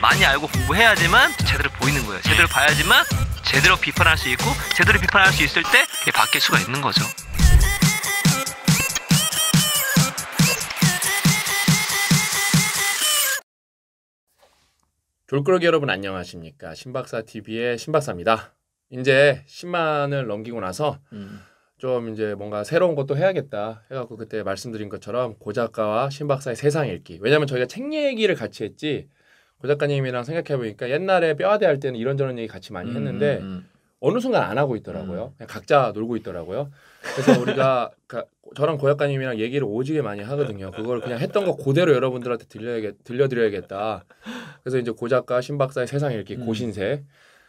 많이 알고 공부해야지만 제대로 보이는 거예요. 제대로 네. 봐야지만 제대로 비판할 수 있고 제대로 비판할 수 있을 때 그게 바뀔 수가 있는 거죠. 돌고러기 여러분 안녕하십니까? 신박사 TV의 신박사입니다. 이제 10만을 넘기고 나서 음. 좀 이제 뭔가 새로운 것도 해야겠다 해갖고 그때 말씀드린 것처럼 고작가와 신박사의 세상 읽기. 왜냐면 저희가 책 얘기를 같이 했지 고 작가님이랑 생각해보니까 옛날에 뼈아대 할 때는 이런저런 얘기 같이 많이 음, 했는데 음, 음, 어느 순간 안 하고 있더라고요. 음. 그냥 각자 놀고 있더라고요. 그래서 우리가 저랑 고 작가님이랑 얘기를 오지게 많이 하거든요. 그걸 그냥 했던 거 그대로 여러분들한테 들려야 들려드려야겠다. 그래서 이제 고 작가 신 박사의 세상 읽기 고신세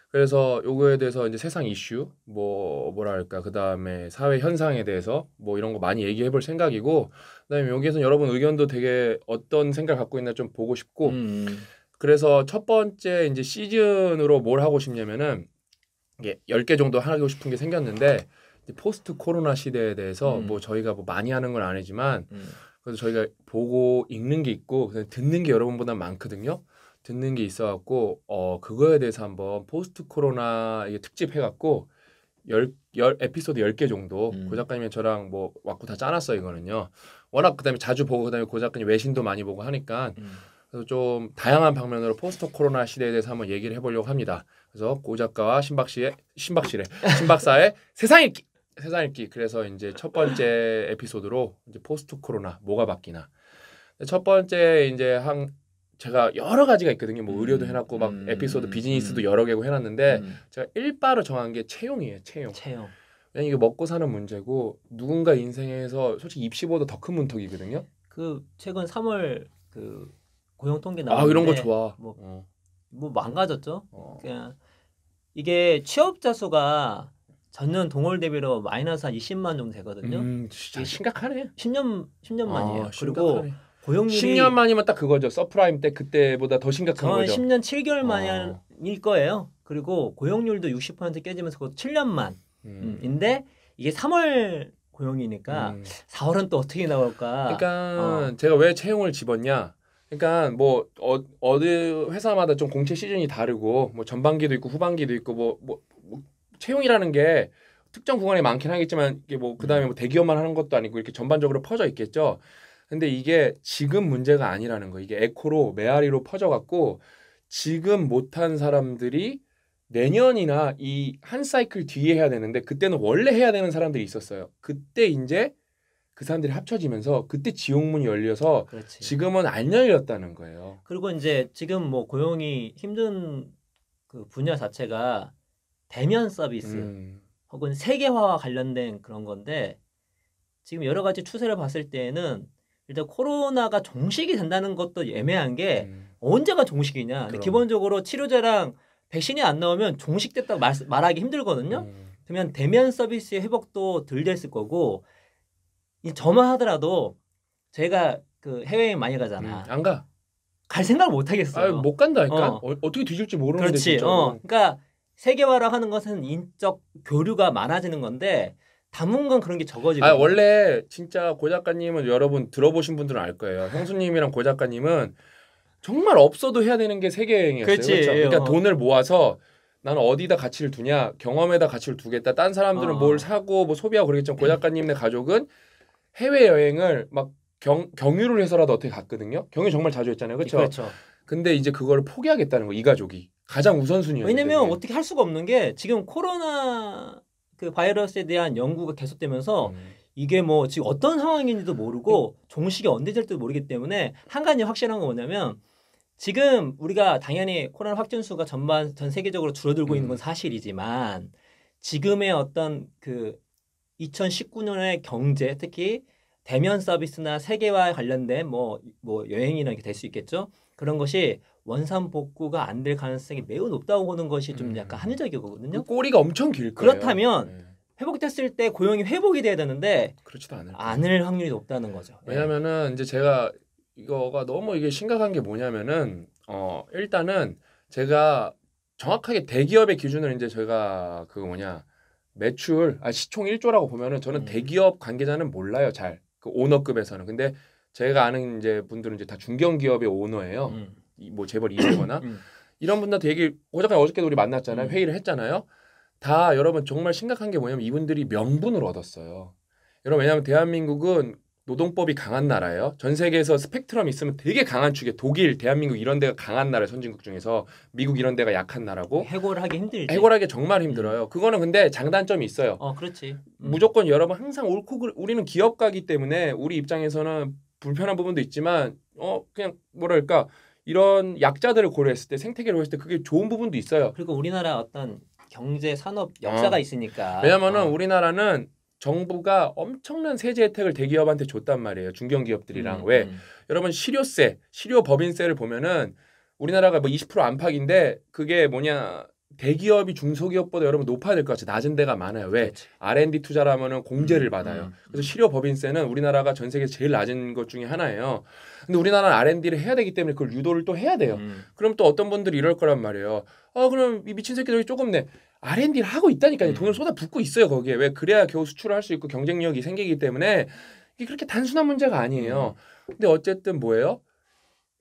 그래서 요거에 대해서 이제 세상 이슈 뭐 뭐랄까 그다음에 사회 현상에 대해서 뭐 이런 거 많이 얘기해 볼 생각이고 그다음에 여기에서 여러분 의견도 되게 어떤 생각 갖고 있나 좀 보고 싶고 음. 그래서 첫 번째 이제 시즌으로 뭘 하고 싶냐면은 이게 10개 정도 하고 싶은 게 생겼는데 포스트 코로나 시대에 대해서 음. 뭐 저희가 뭐 많이 하는 건 아니지만 음. 그래서 저희가 보고 읽는 게 있고 듣는 게 여러분보다 많거든요. 듣는 게 있어 갖고 어 그거에 대해서 한번 포스트 코로나 이게 특집 해 갖고 열, 열 에피소드 열 개 정도 음. 고 작가님이 저랑 뭐 왔고 다 짜놨어요 이거는요. 워낙 그다음에 자주 보고 그다음에 고 작가님 외신도 많이 보고 하니까 음. 그래서 좀 다양한 방면으로 포스트 코로나 시대에 대해서 한번 얘기를 해보려고 합니다. 그래서 고 작가와 신박 씨의 신박 씨래 신박 사의 세상 읽기 세상 읽기 그래서 이제 첫 번째 에피소드로 이제 포스트 코로나 뭐가 바뀌나 첫 번째 이제 한 제가 여러 가지가 있거든요. 뭐 의료도 음. 해놨고 막 음, 에피소드 음. 비즈니스도 음, 여러 개고 해놨는데 음. 제가 일바로 정한 게 채용이에요. 채용. 채용. 왜냐 이게 먹고 사는 문제고 누군가 인생에서 솔직히 입시보다 더 큰 문턱이거든요. 그 최근 3월 그 고용 통계 나오는데 아 이런 거 좋아. 뭐, 어. 뭐 망가졌죠. 어. 그냥 이게 취업자 수가 전년 동월 대비로 마이너스 한 20만 정도 되거든요. 음, 진짜 심각하네. 10년 10년 아, 만이에요. 아, 그리고 고용률이 10년 만이면 딱 그거죠. 서프라임 때 그때보다 더 심각한 거죠. 10년 7개월 어. 만일 아. 거예요. 그리고 고용률도 60% 깨지면서 7년만. 음. 음, 인데 이게 3월 고용이니까 음. 4월은 또 어떻게 나올까? 그러니까 어. 제가 왜 채용을 집었냐? 그러니까 뭐 어, 어느 회사마다 좀 공채 시즌이 다르고 뭐 전반기도 있고 후반기도 있고 뭐뭐 뭐, 뭐 채용이라는 게 특정 구간에 많긴 하겠지만 이게 뭐 그다음에 뭐 대기업만 하는 것도 아니고 이렇게 전반적으로 퍼져 있겠죠. 근데 이게 지금 문제가 아니라는 거. 이게 에코로 메아리로 퍼져 갖고 지금 못한 사람들이 내년이나 이 한 사이클 뒤에 해야 되는데 그때는 원래 해야 되는 사람들이 있었어요. 그때 이제 그 사람들이 합쳐지면서 그때 지옥문이 열려서 그렇지. 지금은 안 열렸다는 거예요. 그리고 이제 지금 뭐 고용이 힘든 그 분야 자체가 대면 서비스 음. 혹은 세계화와 관련된 그런 건데 지금 여러 가지 추세를 봤을 때는 에 일단 코로나가 종식이 된다는 것도 애매한 게 음. 언제가 종식이냐. 그럼. 기본적으로 치료제랑 백신이 안 나오면 종식됐다고 말, 말하기 힘들거든요. 음. 그러면 대면 서비스의 회복도 덜 됐을 거고 이 저만 하더라도 제가 그 해외여행 많이 가잖아. 음, 안 가. 갈 생각을 못 하겠어요. 아, 못 간다니까. 그러니까. 어. 어 떻게 뒤질지 모르는데 그렇지. 진짜. 어. 그러니까 세계화라 하는 것은 인적 교류가 많아지는 건데 당분간 그런 게 적어지고. 아, 원래 진짜 고 작가님은 여러분 들어보신 분들은 알 거예요. 형수님이랑 고 작가님은 정말 없어도 해야 되는 게 세계 여행이었어요. 그렇죠? 그러니까 어. 돈을 모아서 나는 어디다 가치를 두냐, 경험에다 가치를 두겠다. 딴 사람들은 어. 뭘 사고 뭐 소비하고 그러겠지만 고 음. 작가님네 가족은 해외 여행을 막 경, 경유를 해서라도 어떻게 갔거든요. 경유 정말 자주 했잖아요. 그렇죠? 그렇죠. 근데 이제 그걸 포기하겠다는 거 이 가족이 가장 우선순위였요 왜냐면 어떻게 할 수가 없는 게 지금 코로나 그 바이러스에 대한 연구가 계속되면서 음. 이게 뭐 지금 어떤 상황인지도 모르고 음. 종식이 언제 될지도 모르기 때문에 한 가지 확실한 건 뭐냐면 지금 우리가 당연히 코로나 확진 수가 전반 전 세계적으로 줄어들고 음. 있는 건 음. 사실이지만 지금의 어떤 그 2019년에 경제 특히 대면 서비스나 세계화에 관련된 뭐뭐 뭐 여행이나 이렇게 될 수 있겠죠. 그런 것이 원산 복구가 안 될 가능성이 매우 높다고 보는 것이 좀 약간 음. 합리적이거든요. 그 꼬리가 엄청 길 거예요. 그렇다면 네. 회복됐을 때 고용이 회복이 돼야 되는데 그렇지도 않을 않을 확률이 높다는 거죠. 예. 왜냐면은 이제 제가 이거가 너무 이게 심각한 게 뭐냐면은 어 일단은 제가 정확하게 대기업의 기준을 이제 저희가 그 뭐냐 매출, 아 시총 1조라고 보면은 저는 음. 대기업 관계자는 몰라요, 잘. 그 오너급에서는. 근데 제가 아는 이제 분들은 이제 다 중견 기업의 오너예요. 음. 뭐 재벌 이세거나 음. 이런 분들한테 얘기 어저께 어저께도 우리 만났잖아요. 음. 회의를 했잖아요. 다 여러분 정말 심각한 게 뭐냐면 이분들이 명분을 얻었어요. 여러분 왜냐하면 대한민국은 노동법이 강한 나라예요. 전 세계에서 스펙트럼 이 있으면 되게 강한 축에 독일, 대한민국 이런 데가 강한 나라 선진국 중에서 미국 이런 데가 약한 나라고 해골하기 힘들지. 해골하기 정말 힘들어요. 그거는 근데 장단점이 있어요. 어, 그렇지. 음. 무조건 여러분 항상 옳고 그 우리는 기업가기 때문에 우리 입장에서는 불편한 부분도 있지만 어 그냥 뭐랄까 이런 약자들을 고려했을 때 생태계를 고려했을 때 그게 좋은 부분도 있어요. 그리고 우리나라 어떤 경제 산업 어. 역사가 어. 있으니까. 왜냐면은 어. 우리나라는 정부가 엄청난 세제 혜택을 대기업한테 줬단 말이에요. 중견기업들이랑. 음, 왜? 음. 여러분 실효세, 실효 법인세를 보면은 우리나라가 뭐 20% 안팎인데 그게 뭐냐 대기업이 중소기업보다 여러분 높아야 될 것 같아요. 낮은 데가 많아요. 왜? 그렇지. R&D 투자라면은 공제를 음, 받아요. 음, 그래서 음. 실효 법인세는 우리나라가 전 세계 제일 낮은 것 중에 하나예요. 근데 우리나라는 R&D를 해야 되기 때문에 그걸 유도를 또 해야 돼요. 음. 그럼 또 어떤 분들이 이럴 거란 말이에요. 아 그럼 이 미친 새끼들이 조금 내 R&D를 하고 있다니까요. 음. 돈을 쏟아붓고 있어요 거기에 왜 그래야 겨우 수출을 할 수 있고 경쟁력이 생기기 때문에 이게 그렇게 단순한 문제가 아니에요. 음. 근데 어쨌든 뭐예요?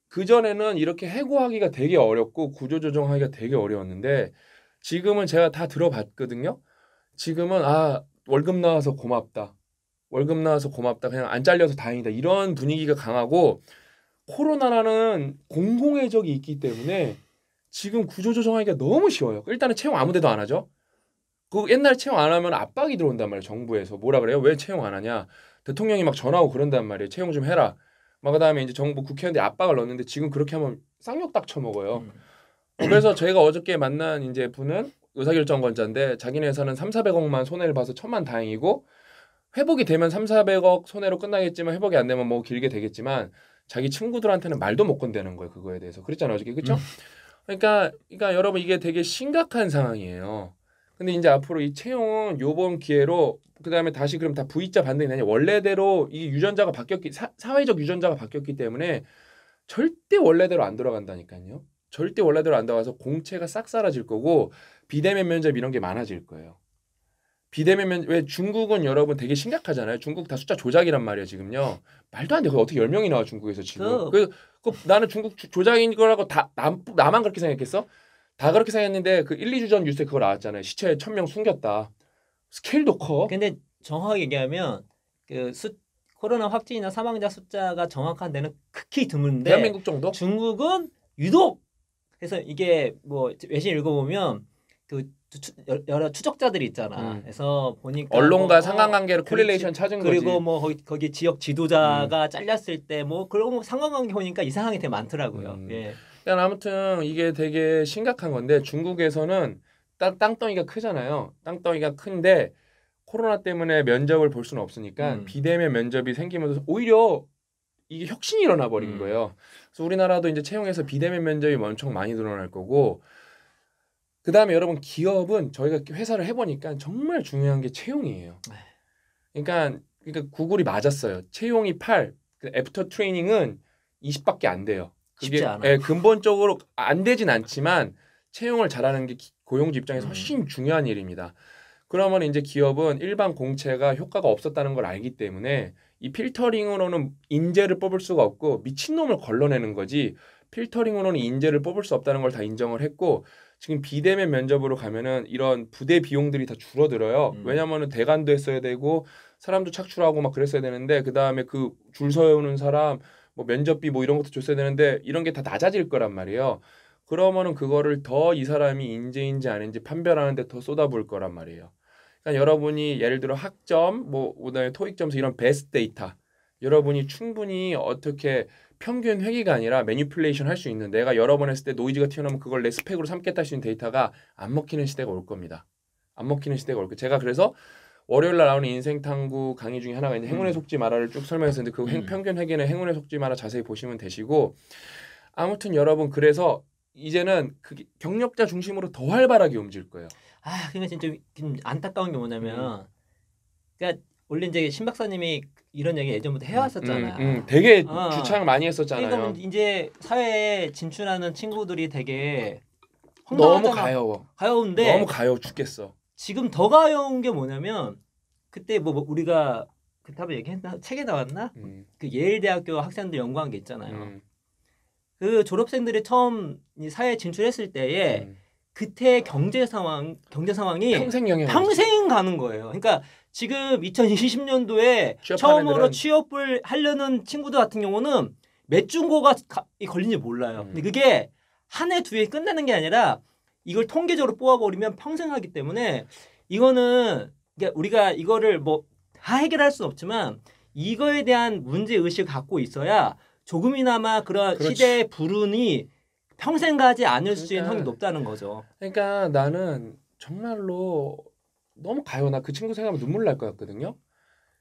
그 전에는 이렇게 해고하기가 되게 어렵고 구조조정하기가 되게 어려웠는데 지금은 제가 다 들어봤거든요. 지금은 아 월급 나와서 고맙다. 월급 나와서 고맙다. 그냥 안 잘려서 다행이다. 이런 분위기가 강하고 코로나라는 공공의 적이 있기 때문에 지금 구조 조정하기가 너무 쉬워요. 일단은 채용 아무데도 안 하죠. 그 옛날 채용 안 하면 압박이 들어온단 말이에요. 정부에서 뭐라 그래요? 왜 채용 안 하냐? 대통령이 막 전화하고 그런단 말이에요. 채용 좀 해라. 막 그다음에 이제 정부 국회의원들이 압박을 넣는데 지금 그렇게 하면 쌍욕 딱쳐 먹어요. 음. 그래서 저희가 어저께 만난 이제 분은 의사결정권자인데 자기네 회사는 3, 400억만 손해를 봐서 천만 다행이고 회복이 되면 3, 400억 손해로 끝나겠지만 회복이 안 되면 뭐 길게 되겠지만 자기 친구들한테는 말도 못 건대는 거예요. 그거에 대해서. 그랬잖아요. 어저께. 그렇죠? 음. 그러니까 그러니까 여러분 이게 되게 심각한 상황이에요. 근데 이제 앞으로 이 채용은 요번 기회로 그다음에 다시 그럼 다 V자 반등이 되냐 원래대로 이 유전자가 바뀌었기 사, 회적 유전자가 바뀌었기 때문에 절대 원래대로 안 돌아간다니까요. 절대 원래대로 안 돌아가서 공채가 싹 사라질 거고 비대면 면접 이런 게 많아질 거예요. 비대면면 왜 중국은 여러분 되게 심각하잖아요. 중국 다 숫자 조작이란 말이에요, 지금요. 말도 안 돼. 거 어떻게 10명이 나와 중국에서 지금. 그래서 그, 그, 나는 중국 조작인 거라고 다 남, 나만 그렇게 생각했어? 다 그렇게 생각했는데 그 1, 2주 전 뉴스에 그거 나왔잖아요. 시체에 1000명 숨겼다. 스케일도 커. 근데 정확하게 얘기하면 그 숫, 코로나 확진이나 사망자 숫자가 정확한 데는 극히 드문데 대한민국 정도? 중국은 유독 그래서 이게 뭐 외신 읽어보면 그 여러 추적자들이 있잖아. 음. 그래서 보니까 언론과 뭐, 상관관계를 콜리레이션 찾은 그리고 거지. 그리고 뭐 거기, 거기 지역 지도자가 음. 잘렸을 때 뭐 그런 뭐 상관관계 보니까 이상한 게 되게 많더라고요. 음. 예. 아무튼 이게 되게 심각한 건데 중국에서는 땅, 땅덩이가 크잖아요. 땅덩이가 큰데 코로나 때문에 면접을 볼 수는 없으니까 음. 비대면 면접이 생기면서 오히려 이게 혁신이 일어나 버린 음. 거예요. 그래서 우리나라도 이제 채용해서 비대면 면접이 엄청 많이 늘어날 거고 그 다음에 여러분 기업은 저희가 회사를 해보니까 정말 중요한 게 채용이에요. 네. 그러니까 그러니까 구글이 맞았어요. 채용이 8, 그 애프터 트레이닝은 20밖에 안 돼요. 그게 예, 근본적으로 안 되진 않지만 채용을 잘하는 게 고용주 입장에서 음. 훨씬 음. 중요한 일입니다. 그러면 이제 기업은 일반 공채가 효과가 없었다는 걸 알기 때문에 이 필터링으로는 인재를 뽑을 수가 없고 미친놈을 걸러내는 거지 필터링으로는 인재를 뽑을 수 없다는 걸 다 인정을 했고 지금 비대면 면접으로 가면은 이런 부대 비용들이 다 줄어들어요. 음. 왜냐면은 대관도 했어야 되고 사람도 착출하고 막 그랬어야 되는데 그다음에 그 줄 서오는 사람 뭐 면접비 뭐 이런 것도 줬어야 되는데 이런 게 다 낮아질 거란 말이에요. 그러면은 그거를 더 이 사람이 인재인지 아닌지 판별하는 데 더 쏟아부을 거란 말이에요. 그러니까 여러분이 예를 들어 학점, 뭐 그다음에 토익 점수 이런 베스 트 데이터 여러분이 충분히 어떻게 평균 회귀가 아니라 매니플레이션 할 수 있는 내가 여러 번 했을 때 노이즈가 튀어나오면 그걸 내 스펙으로 삼겠다 하시는 데이터가 안 먹히는 시대가 올 겁니다. 안 먹히는 시대가 올 거예요. 제가 그래서 월요일 날 나오는 인생 탐구 강의 중에 하나가 있는 음. 그 음. 행운의 속지 마라를 쭉 설명했었는데 그 음. 평균 회계는 행운의 속지 마라 자세히 보시면 되시고 아무튼 여러분 그래서 이제는 그 경력자 중심으로 더 활발하게 움직일 거예요. 아, 그러니까 진짜 안타까운 게 뭐냐면 음. 그러니까 원래 이제 신 박사님이 이런 얘기 예전부터 음, 해왔었잖아. 음, 음, 되게 어. 주창 많이 했었잖아요. 그러니까 뭐 이제 사회에 진출하는 친구들이 되게 너무 가여워. 가여운데 너무 가여 죽겠어. 지금 더 가여운 게 뭐냐면 그때 뭐, 뭐 우리가 그때 을 얘기했나 책에 나왔나 음. 그 예일대학교 학생들 연구한 게 있잖아요. 음. 그 졸업생들이 처음 사회에 진출했을 때에 음. 그때 경제 상황 경제 상황이 평생 영향 평생 가는 거예요. 그러니까 지금 2020년도에 처음으로 취업을 하려는 친구들 같은 경우는 몇춘고가 걸린지 몰라요. 음. 근데 그게 한 해 두해 끝나는 게 아니라 이걸 통계적으로 뽑아버리면 평생 하기 때문에 이거는 그러니까 우리가 이거를 뭐 다 해결할 수는 없지만 이거에 대한 문제 의식을 갖고 있어야 조금이나마 그런 그렇지. 시대의 불운이 평생 가지 않을 그러니까, 수 있는 그러니까 확률이 높다는 거죠. 그러니까 나는 정말로 너무 가요나 그 친구 생각하면 눈물 날 것 같거든요.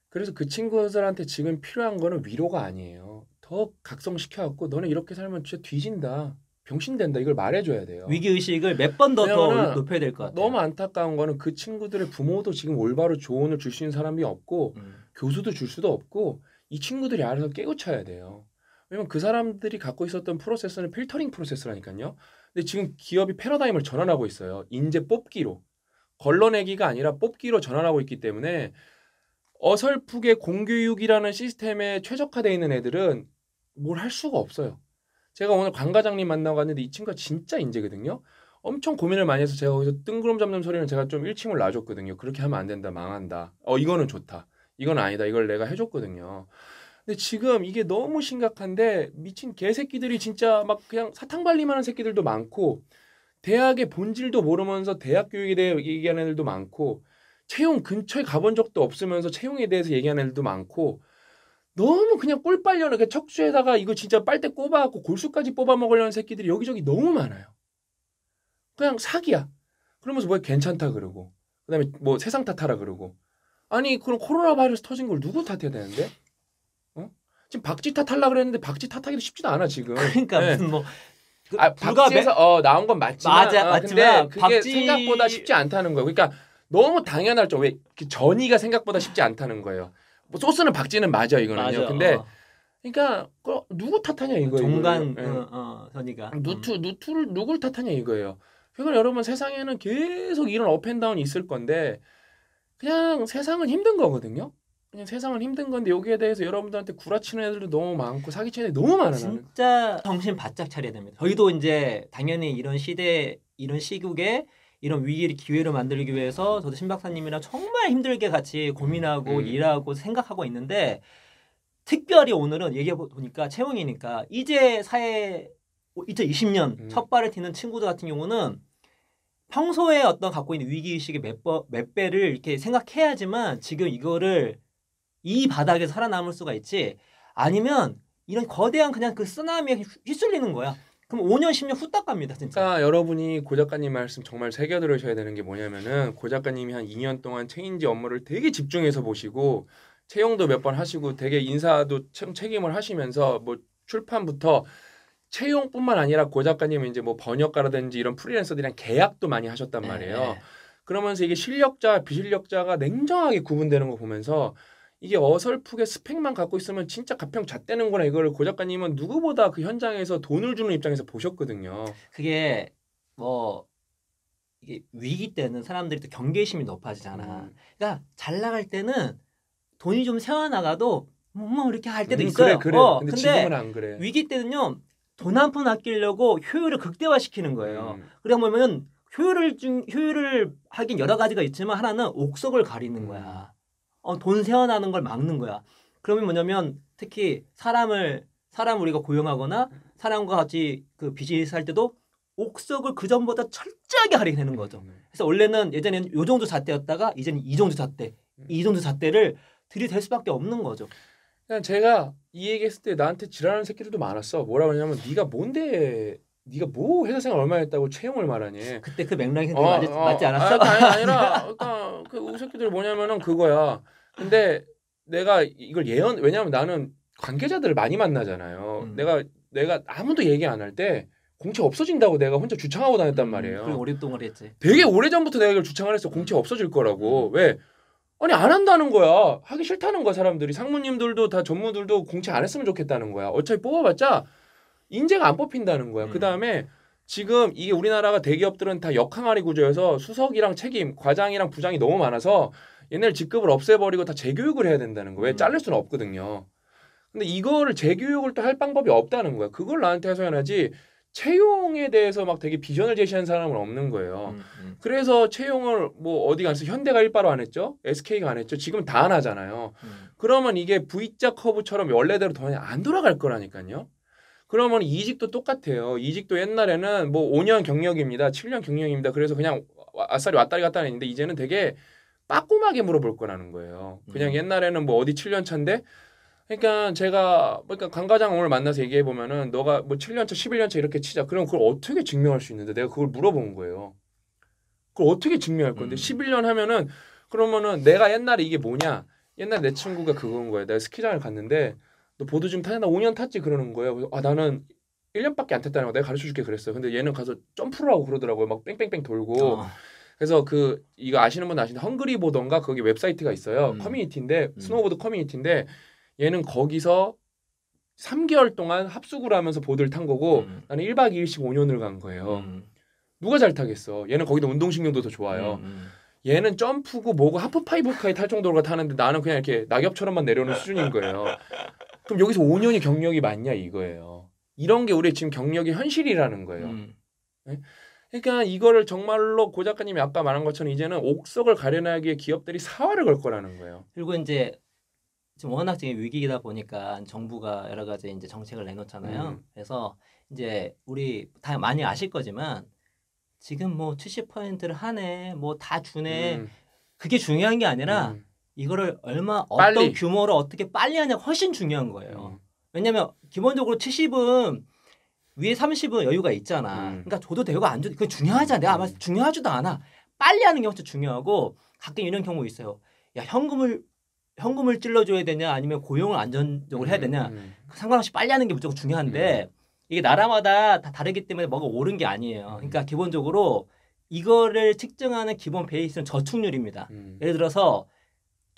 그래서 그 친구들한테 지금 필요한 거는 위로가 아니에요. 더 각성시켜 갖고 너는 이렇게 살면 진짜 뒤진다. 병신된다 이걸 말해줘야 돼요. 위기 의식을 몇 번 더 더 높여야 될 것 같아요. 너무 안타까운 거는 그 친구들의 부모도 지금 올바로 조언을 줄 수 있는 사람이 없고 음. 교수도 줄 수도 없고 이 친구들이 알아서 깨우쳐야 돼요. 왜냐면 그 사람들이 갖고 있었던 프로세스는 필터링 프로세스라니까요. 근데 지금 기업이 패러다임을 전환하고 있어요. 인재 뽑기로. 걸러내기가 아니라 뽑기로 전환하고 있기 때문에 어설프게 공교육이라는 시스템에 최적화되어 있는 애들은 뭘 할 수가 없어요. 제가 오늘 관과장님 만나고 왔는데 이 친구가 진짜 인재거든요. 엄청 고민을 많이 해서 제가 거기서 뜬구름 잡는 소리는 제가 좀 1층을 놔줬거든요. 그렇게 하면 안 된다. 망한다. 어, 이거는 좋다. 이건 아니다. 이걸 내가 해줬거든요. 근데 지금 이게 너무 심각한데 미친 개새끼들이 진짜 막 그냥 사탕 발림하는 새끼들도 많고 대학의 본질도 모르면서 대학 교육에 대해 얘기하는 애들도 많고 채용 근처에 가본 적도 없으면서 채용에 대해서 얘기하는 애들도 많고 너무 그냥 꼴 빨려는 그러니까 척추에다가 이거 진짜 빨대 꼽아갖고 골수까지 뽑아 먹으려는 새끼들이 여기저기 너무 많아요. 그냥 사기야. 그러면서 뭐 괜찮다 그러고 그다음에 뭐 세상 탓하라 그러고 아니 그럼 코로나 바이러스 터진 걸 누구 탓해야 되는데? 어? 지금 박쥐 탓하려 그랬는데 박쥐 탓하기도 쉽지도 않아 지금. 그러니까 네. 뭐 그, 아, 박지에서 매... 어, 나온 건 맞지만 맞아, 어, 맞지만 그게 박지... 생각보다 쉽지 않다는 거예요. 그러니까 너무 당연할 줄왜 전이가 생각보다 쉽지 않다는 거예요. 뭐 소스는 박지는 맞아 이거는요. 맞아, 근데 어. 그러니까 그 누구 탓하냐 이거예요. 정간 예. 어, 어, 선이가 누투 음. 누투를 누굴 탓하냐 이거예요. 그러니까 여러분 세상에는 계속 이런 업앤다운이 있을 건데 그냥 세상은 힘든 거거든요. 세상은 힘든 건데 여기에 대해서 여러분들한테 구라치는 애들도 너무 많고 사기치는 애들 너무 많아. 진짜 정신 바짝 차려야 됩니다. 저희도 이제 당연히 이런 시대 이런 시국에 이런 위기를 기회로 만들기 위해서 저도 신 박사님이랑 정말 힘들게 같이 고민하고 음. 일하고 생각하고 있는데 특별히 오늘은 얘기해 보니까 채용이니까 이제 사회 2020년 음. 첫 발을 딛는 친구들 같은 경우는 평소에 어떤 갖고 있는 위기 의식의 몇, 몇 배를 이렇게 생각해야지만 지금 이거를 이 바닥에 살아남을 수가 있지 아니면 이런 거대한 그냥 그 쓰나미에 휩쓸리는 거야. 그럼 5년 10년 후딱 갑니다 진짜. 그러니까 여러분이 고 작가님 말씀 정말 새겨 들으셔야 되는 게 뭐냐면은 고 작가님이 한 2년 동안 체인지 업무를 되게 집중해서 보시고 채용도 몇 번 하시고 되게 인사도 책임을 하시면서 뭐 출판부터 채용뿐만 아니라 고 작가님은 이제 뭐 번역가라든지 이런 프리랜서들이랑 계약도 많이 하셨단 네. 말이에요. 네. 그러면서 이게 실력자 비실력자가 냉정하게 구분되는 거 보면서 이게 어설프게 스펙만 갖고 있으면 진짜 가평 잣대는구나 이걸 고 작가님은 누구보다 그 현장에서 돈을 주는 입장에서 보셨거든요. 그게 뭐 이게 위기 때는 사람들이 또 경계심이 높아지잖아. 음. 그러니까 잘 나갈 때는 돈이 좀 세워 나가도 뭐 이렇게 할 때도 음, 있어요. 그래, 그래. 어, 근데, 근데 그래. 위기 때는요 돈 한 푼 아끼려고 효율을 극대화시키는 거예요. 음. 그러다 보면 효율을 중 효율을 하긴 여러 가지가 있지만 하나는 옥석을 가리는 음. 거야. 어, 돈 새어나는 걸 막는 거야. 그러면 뭐냐면 특히 사람을 사람 우리가 고용하거나 사람과 같이 그 비즈니스 할 때도 옥석을 그 전보다 철저하게 하게 되는 거죠. 음. 그래서 원래는 예전에는 요 정도 잣대였다가 이제는 이 정도 잣대, 이 음. 정도 잣대를 들이댈 수밖에 없는 거죠. 그냥 제가 이 얘기했을 때 나한테 지랄하는 새끼들도 많았어. 뭐라 그러냐면 네가 뭔데 네가 뭐 회사 생활 얼마 했다고 채용을 말하니? 그때 그 맥락이 어, 맞, 어, 맞지 않았어? 아, 아니, 아니라 그러니까 그우 새끼들 뭐냐면은 그거야. 근데 내가 이걸 예언 왜냐하면 나는 관계자들을 많이 만나잖아요. 음. 내가 내가 아무도 얘기 안 할 때 공채 없어진다고 내가 혼자 주창하고 다녔단 음, 말이에요. 음, 오랫동안 했지. 되게 오래 전부터 내가 이걸 주창을 했어. 공채 음. 없어질 거라고. 음. 왜? 아니 안 한다는 거야. 하기 싫다는 거야 사람들이. 상무님들도 다 전무들도 공채 안 했으면 좋겠다는 거야. 어차피 뽑아봤자 인재가 안 뽑힌다는 거야. 음. 그 다음에 지금 이게 우리나라가 대기업들은 다 역항아리 구조여서 수석이랑 책임, 과장이랑 부장이 너무 많아서 얘네를 직급을 없애버리고 다 재교육을 해야 된다는 거예요. 음. 자를 수는 없거든요. 근데 이거를 재교육을 또 할 방법이 없다는 거야. 그걸 나한테 해소해야지 채용에 대해서 막 되게 비전을 제시한 사람은 없는 거예요. 음, 음. 그래서 채용을 뭐 어디 가서 현대가 일바로 안 했죠? SK가 안 했죠? 지금 다 안 하잖아요. 음. 그러면 이게 V자 커브처럼 원래대로 더안 돌아갈 거라니까요. 그러면 이직도 똑같아요. 이직도 옛날에는 뭐 5년 경력입니다. 7년 경력입니다. 그래서 그냥 아싸리 왔다리 갔다리 했는데 이제는 되게 빠꼼하게 물어볼 거라는 거예요. 그냥 음. 옛날에는 뭐 어디 7년 차인데 그러니까 제가 뭐 그러니까 강 과장 오늘 만나서 얘기해 보면은 너가 뭐 7년 차, 11년 차 이렇게 치자. 그럼 그걸 어떻게 증명할 수 있는데 내가 그걸 물어본 거예요. 그걸 어떻게 증명할 건데 음. 11년 하면은 그러면은 내가 옛날에 이게 뭐냐? 옛날 내 친구가 그건 거예요. 내가 스키장을 갔는데 너 보드 지금 타냐? 나 5년 탔지 그러는 거예요. 그래서 아 나는 1년밖에 안 탔다는 거 내가 가르쳐 줄게 그랬어요. 근데 얘는 가서 점프를 하고 그러더라고요. 막 뺑뺑뺑 돌고. 어. 그래서 그 이거 아시는 분아시는 헝그리 보던가 거기 웹사이트가 있어요. 음. 커뮤니티인데 음. 스노보드 우 커뮤니티인데 얘는 거기서 3개월 동안 합숙을 하면서 보드를 탄 거고 음. 나는 1박 2일씩 5년을 간 거예요. 음. 누가 잘 타겠어? 얘는 거기도 운동신경도 더 좋아요. 음, 얘는 점프고 뭐고 하프파이브까지 탈 정도로 타는데 나는 그냥 이렇게 낙엽처럼만 내려오는 수준인 거예요. 그럼 여기서 5년이 경력이 맞냐 이거예요. 이런 게 우리 지금 경력의 현실이라는 거예요. 음. 네? 그러니까 이거를 정말로 고 작가님이 아까 말한 것처럼 이제는 옥석을 가려내기에 기업들이 사활을 걸 거라는 거예요. 그리고 이제 지금 워낙 지금 위기이다 보니까 정부가 여러 가지 이제 정책을 내놓잖아요. 음. 그래서 이제 우리 다 많이 아실 거지만 지금 뭐 70%를 하네, 뭐다 주네. 음. 그게 중요한 게 아니라 음. 이거를 얼마 빨리. 어떤 규모로 어떻게 빨리 하냐 훨씬 중요한 거예요. 음. 왜냐면 기본적으로 70은 위에 30은 여유가 있잖아. 음. 그러니까 줘도 되고 안 줘도 그 중요하지 않아. 내가 아마 음. 중요하지도 않아. 빨리 하는 게 훨씬 중요하고 가끔 이런 경우 있어요. 야 현금을 현금을 찔러줘야 되냐 아니면 고용을 안전적으로 해야 되냐 음, 음. 그 상관없이 빨리 하는 게 무조건 중요한데 음. 이게 나라마다 다 다르기 때문에 뭐가 옳은 게 아니에요. 그러니까 기본적으로 이거를 측정하는 기본 베이스는 저축률입니다. 예를 들어서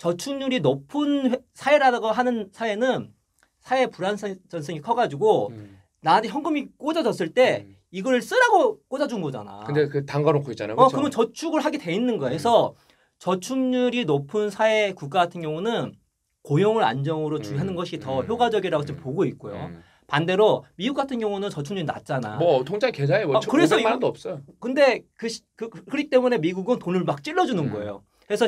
저축률이 높은 사회라고 하는 사회는 사회 불안전성이 커가지고 음. 나한테 현금이 꽂아졌을 때 음. 이걸 쓰라고 꽂아준 거잖아. 근데 그 담가놓고 있잖아. 그 어, 그러면 저축을 하게 돼 있는 거야. 음. 그래서 저축률이 높은 사회 국가 같은 경우는 고용을 안정으로 음. 주하는 것이 더 음. 효과적이라고 지금 보고 있고요. 반대로 미국 같은 경우는 저축률 낮잖아. 뭐 통장 계좌에 뭐 아, 그래서 5만도 없어. 근데 그, 그, 그 그렇기 때문에 미국은 돈을 막 찔러주는 음. 거예요. 그래서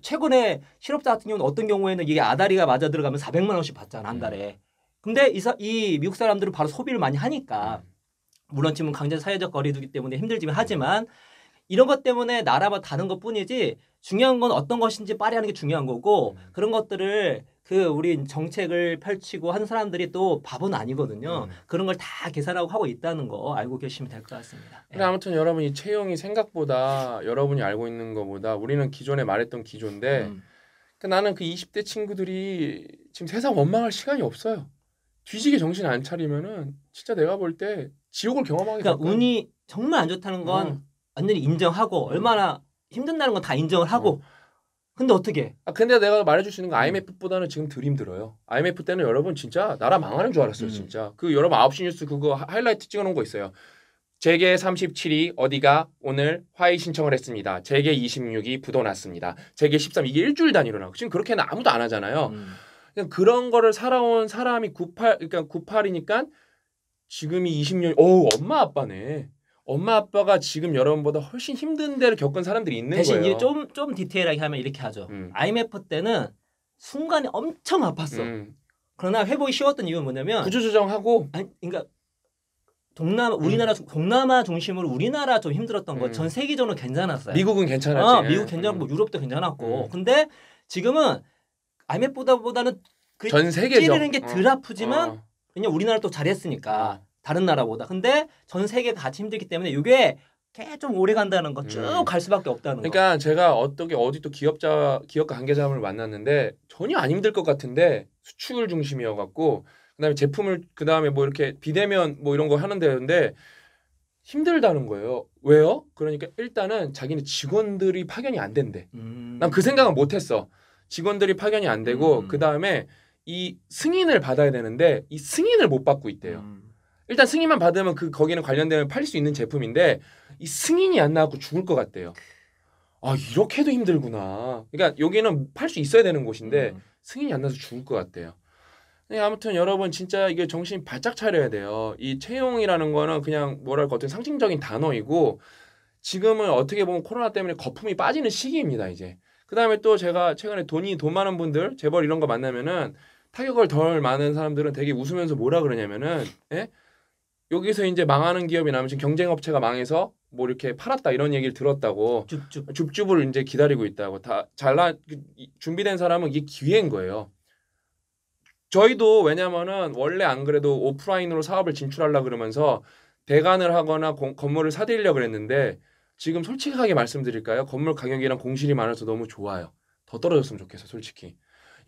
최근에 실업자 같은 경우는 어떤 경우에는 이게 아다리가 맞아 들어가면 400만 원씩 받잖아 한 음. 달에. 근데 이, 사, 이 미국 사람들은 바로 소비를 많이 하니까 음. 물론 지금 강제 사회적 거리두기 때문에 힘들지만 하지만 음. 이런 것 때문에 나라마다 다른 것 뿐이지 중요한 건 어떤 것인지 빠리 하는 게 중요한 거고 음. 그런 것들을 그 우리 정책을 펼치고 하는 사람들이 또 밥은 아니거든요. 음. 그런 걸 다 계산하고 하고 있다는 거 알고 계시면 될 것 같습니다. 근데 예. 아무튼 여러분 이 채용이 생각보다 여러분이 알고 있는 것보다 우리는 기존에 말했던 기조인데 음. 그 나는 그 20대 친구들이 지금 세상 원망할 시간이 없어요. 뒤지게 정신 안 차리면은 진짜 내가 볼 때 지옥을 경험하게 그러니까 운이 정말 안 좋다는 건 어. 완전히 인정하고 얼마나 힘든다는 건 다 인정을 하고 음. 근데 어떻게? 아 근데 내가 말해줄 수 있는 건 IMF보다는 음. 지금 덜 힘들어요. IMF 때는 여러분 진짜 나라 망하는 줄 알았어요, 음. 진짜. 그 여러분 9시 뉴스 그거 하이라이트 찍어놓은 거 있어요. 재계 37위 어디가 오늘 화해 신청을 했습니다. 재계 26위 부도났습니다. 재계 13 이게 일주일 단위로 나고 지금 그렇게는 아무도 안 하잖아요. 음. 그냥 그런 거를 살아온 사람이 98 그러니까 98이니까 지금이 20년. 어우 엄마 아빠네. 엄마 아빠가 지금 여러분보다 훨씬 힘든 데를 겪은 사람들이 있는 대신 거예요. 대신 좀좀 디테일하게 하면 이렇게 하죠. 음. IMF 때는 순간에 엄청 아팠어. 음. 그러나 회복이 쉬웠던 이유는 뭐냐면 구조조정하고 아니 그러니까 동남 음. 우리나라 음. 동남아 중심으로 우리나라 좀 힘들었던 거전 음. 세계적으로 괜찮았어요. 미국은 괜찮았지. 어, 미국 괜찮았고 음. 유럽도 괜찮았고. 근데 지금은 IMF보다보다는 그전 세계적 찌르는 게덜 어. 아프지만 어. 왜냐 우리나라 또 잘했으니까 어. 다른 나라보다. 근데 전 세계가 같이 힘들기 때문에 이게 꽤좀 오래 간다는 거 쭉갈 음. 수밖에 없다는 그러니 거. 그러니까 제가 어떻게 어디 또 기업자 기업 관계자분을 만났는데 전혀 안 힘들 것 같은데 수출 중심이어 갖고 그다음에 제품을 그다음에 뭐 이렇게 비대면 뭐 이런 거하는데였는데 힘들다는 거예요. 왜요? 그러니까 일단은 자기는 직원들이 파견이 안 된대. 음. 난그 생각은 못 했어. 직원들이 파견이 안 되고 음. 그다음에 이 승인을 받아야 되는데 이 승인을 못 받고 있대요. 음. 일단 승인만 받으면 그 거기는 관련되면 팔릴 수 있는 제품인데 이 승인이 안 나왔고 죽을 것 같대요. 아 이렇게도 힘들구나. 그러니까 여기는 팔 수 있어야 되는 곳인데 음. 승인이 안 나서 죽을 것 같대요. 네, 아무튼 여러분 진짜 이게 정신 바짝 차려야 돼요. 이 채용이라는 거는 그냥 뭐랄까 어떤 상징적인 단어이고 지금은 어떻게 보면 코로나 때문에 거품이 빠지는 시기입니다 이제. 그 다음에 또 제가 최근에 돈이 돈 많은 분들 재벌 이런 거 만나면은 타격을 덜 많은 사람들은 되게 웃으면서 뭐라 그러냐면은 예? 여기서 이제 망하는 기업이 나면 지금 경쟁 업체가 망해서 뭐 이렇게 팔았다 이런 얘기를 들었다고 줍줍 줍줍을 이제 기다리고 있다고 다 잘라 그, 준비된 사람은 이게 기회인 거예요. 저희도 왜냐면은 원래 안 그래도 오프라인으로 사업을 진출하려 그러면서 대관을 하거나 공, 건물을 사들이려 그랬는데 지금 솔직하게 말씀드릴까요? 건물 가격이랑 공실이 많아서 너무 좋아요. 더 떨어졌으면 좋겠어, 솔직히.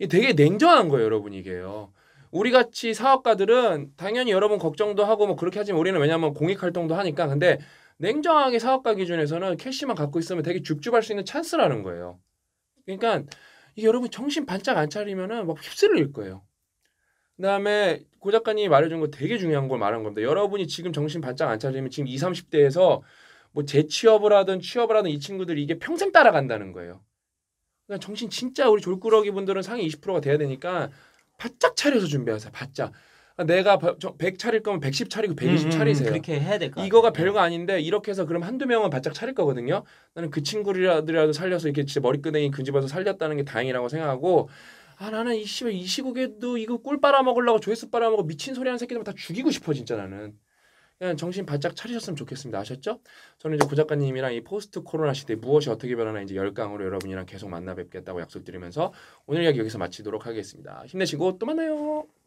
이게 되게 냉정한 거예요, 여러분 이게요. 우리 같이 사업가들은 당연히 여러분 걱정도 하고 뭐 그렇게 하지만 우리는 왜냐하면 공익 활동도 하니까 근데 냉정하게 사업가 기준에서는 캐시만 갖고 있으면 되게 줍줍할 수 있는 찬스라는 거예요. 그러니까 이게 여러분 정신 반짝 안 차리면은 막 휩쓸릴 거예요. 그다음에 고 작가님이 말해준 거 되게 중요한 걸 말한 겁니다. 여러분이 지금 정신 반짝 안 차리면 지금 20, 30대에서 뭐 재취업을 하든 취업을 하든 이 친구들이 이게 평생 따라간다는 거예요. 그러니까 정신 진짜 우리 졸꾸러기 분들은 상위 20%가 돼야 되니까 바짝 차려서 준비하세요. 바짝. 내가 100 차릴 거면 110 차리고 120 음, 음, 음, 차리세요. 그렇게 해야 될 거. 이거가 별거 네. 아닌데 이렇게 해서 그럼 한두 명은 바짝 차릴 거거든요. 나는 그 친구들이라도 살려서 이렇게 진짜 머리끄댕이 근집어서 그 살렸다는 게 다행이라고 생각하고 아 나는 이 씨발 이 시국에도 이거 꿀 빨아먹으려고 조회수 빨아먹고 미친 소리 하는 새끼들 다 죽이고 싶어 진짜 나는. 그냥 정신 바짝 차리셨으면 좋겠습니다. 아셨죠? 저는 이제 고 작가님이랑 이 포스트 코로나 시대 무엇이 어떻게 변하나 이제 열강으로 여러분이랑 계속 만나 뵙겠다고 약속드리면서 오늘 이야기 여기서 마치도록 하겠습니다. 힘내시고 또 만나요.